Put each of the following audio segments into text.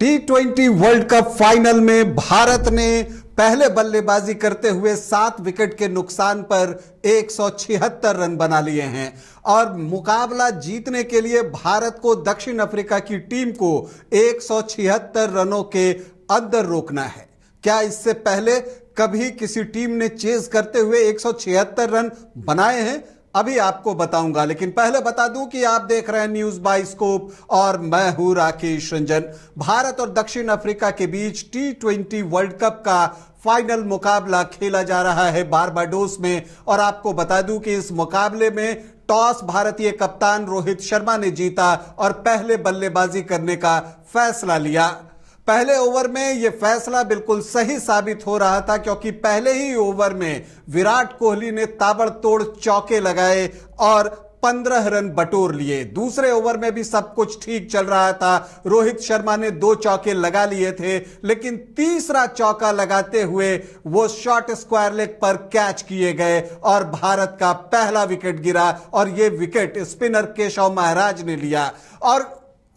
T twenty world cup final में भारत ने पहले बल्लेबाजी करते हुए सात विकेट के नुकसान पर 176 रन बना लिए हैं और मुकाबला जीतने के लिए भारत को दक्षिण अफ्रीका की टीम को 176 रनों के अंदर रोकना है क्या इससे पहले कभी किसी टीम ने चेज करते हुए 176 रन बनाए हैं अभी आपको बताऊंगा लेकिन पहले बता दूं कि आप देख रहे हैं न्यूज बाइस्कोप और मैं हूं राकेश रंजन भारत और दक्षिण अफ्रीका के बीच टी ट्वेंटी वर्ल्ड कप का फाइनल मुकाबला खेला जा रहा है बारबाडोस में और आपको बता दूं कि इस मुकाबले में टॉस भारतीय कप्तान रोहित शर्मा ने जीता और पहले बल्लेबाजी करने का फैसला लिया पहले ओवर में यह फैसला बिल्कुल सही साबित हो रहा था क्योंकि पहले ही ओवर में विराट कोहली ने ताबड़तोड़ चौके लगाए और पंद्रह रन बटोर लिए दूसरे ओवर में भी सब कुछ ठीक चल रहा था रोहित शर्मा ने दो चौके लगा लिए थे लेकिन तीसरा चौका लगाते हुए वो शॉर्ट स्क्वायर लेग पर कैच किए गए और भारत का पहला विकेट गिरा और ये विकेट स्पिनर केशव महाराज ने लिया और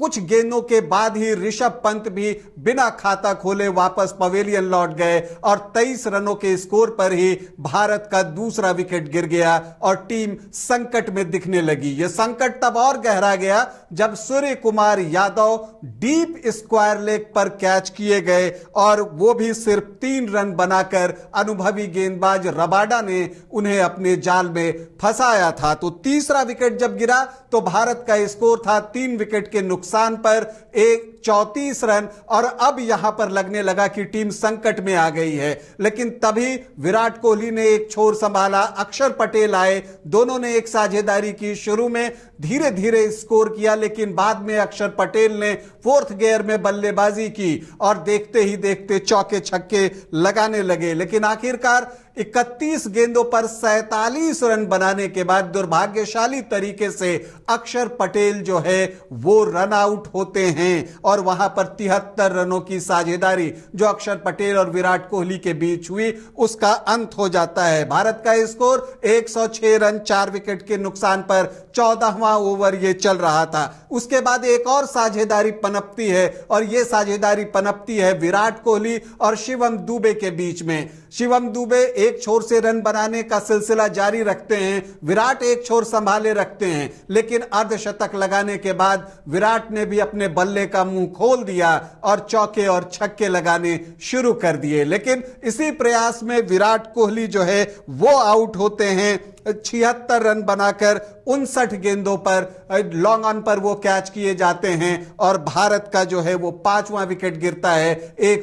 कुछ गेंदों के बाद ही ऋषभ पंत भी बिना खाता खोले वापस पवेलियन लौट गए और 23 रनों के स्कोर पर ही भारत का दूसरा विकेट गिर गया और टीम संकट में दिखने लगी यह संकट तब और गहरा गया जब Surya Kumar Yadav deep square leg पर कैच किए गए और वो भी सिर्फ तीन रन बनाकर अनुभवी गेंदबाज रबाडा ने उन्हें अपने जाल में फंसाया था तो तीसरा विकेट जब गिरा तो भारत का स्कोर था तीन विकेट के नुकसान नुकसान पर एक चौतीस रन और अब यहां पर लगने लगा कि टीम संकट में आ गई है लेकिन तभी विराट कोहली ने एक छोर संभाला अक्षर पटेल आए दोनों ने एक साझेदारी की शुरू में धीरे धीरे स्कोर किया लेकिन बाद में अक्षर पटेल ने फोर्थ गेयर में बल्लेबाजी की और देखते ही देखते चौके छक्के लगाने लगे लेकिन आखिरकार 31 गेंदों पर 47 रन बनाने के बाद दुर्भाग्यशाली तरीके से अक्षर पटेल जो है वो रन आउट होते हैं और वहां पर तिहत्तर रनों की साझेदारी जो अक्षर पटेल और विराट कोहली के बीच हुई उसका अंत हो जाता है भारत का स्कोर 106 रन चार विकेट के नुकसान पर चौदहवा ओवर ये चल रहा था उसके बाद एक और साझेदारी पनपती है और यह साझेदारी पनपती है विराट कोहली और शिवम दुबे के बीच में शिवम दुबे एक एक छोर से रन बनाने का सिलसिला जारी रखते हैं विराट एक छोर संभाले रखते हैं लेकिन अर्धशतक लगाने के बाद विराट ने भी अपने बल्ले का मुंह खोल दिया और चौके और छक्के लगाने शुरू कर दिए लेकिन इसी प्रयास में विराट कोहली जो है वो आउट होते हैं छिहत्तर रन बनाकर उनसठ गेंदों पर लॉन्ग ऑन पर वो कैच किए जाते हैं और भारत का जो है वो पांचवा विकेट गिरता है एक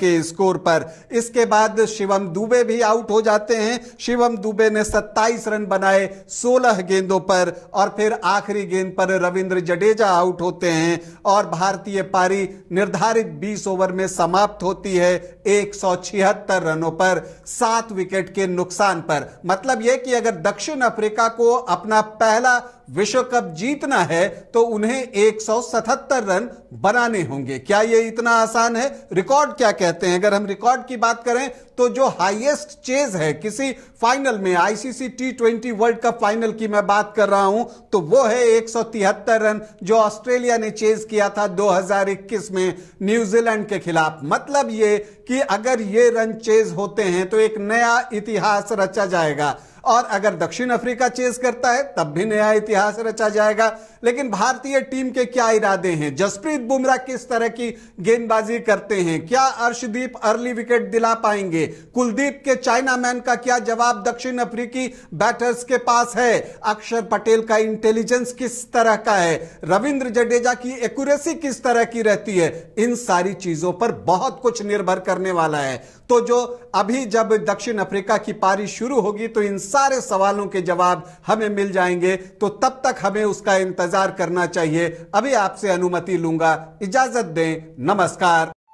के स्कोर पर इसके बाद शिवम दुबे भी आउट हो जाते हैं शिवम दुबे ने 27 रन बनाए 16 गेंदों पर और फिर आखिरी गेंद पर रविंद्र जडेजा आउट होते हैं और भारतीय पारी निर्धारित 20 ओवर में समाप्त होती है एक रनों पर सात विकेट के नुकसान पर मतलब यह कि अगर दक्षिण अफ्रीका को अपना पहला विश्व कप जीतना है तो उन्हें 177 रन बनाने होंगे क्या यह इतना आसान है रिकॉर्ड क्या कहते हैं अगर हम रिकॉर्ड की बात करें तो जो हाईएस्ट चेज है किसी फाइनल में ICC T twenty world cup final की मैं बात कर रहा हूं तो वो है 173 रन जो ऑस्ट्रेलिया ने चेज किया था 2021 में न्यूजीलैंड के खिलाफ मतलब ये कि अगर ये रन चेज होते हैं तो एक नया इतिहास रचा जाएगा और अगर दक्षिण अफ्रीका चेस करता है तब भी नया इतिहास रचा जाएगा लेकिन भारतीय टीम के क्या इरादे हैं जसप्रीत बुमराह किस तरह की गेंदबाजी करते हैं क्या अर्शदीप अर्ली विकेट दिला पाएंगे कुलदीप के चाइना मैन का क्या जवाब दक्षिण अफ्रीकी बैटर्स के पास है अक्षर पटेल का इंटेलिजेंस किस तरह का है रविंद्र जडेजा की एक्यूरेसी किस तरह की रहती है इन सारी चीजों पर बहुत कुछ निर्भर करने वाला है तो जो अभी जब दक्षिण अफ्रीका की पारी शुरू होगी तो इन सारे सवालों के जवाब हमें मिल जाएंगे तो तब तक हमें उसका इंतजार करना चाहिए अभी आपसे अनुमति लूंगा इजाजत दें नमस्कार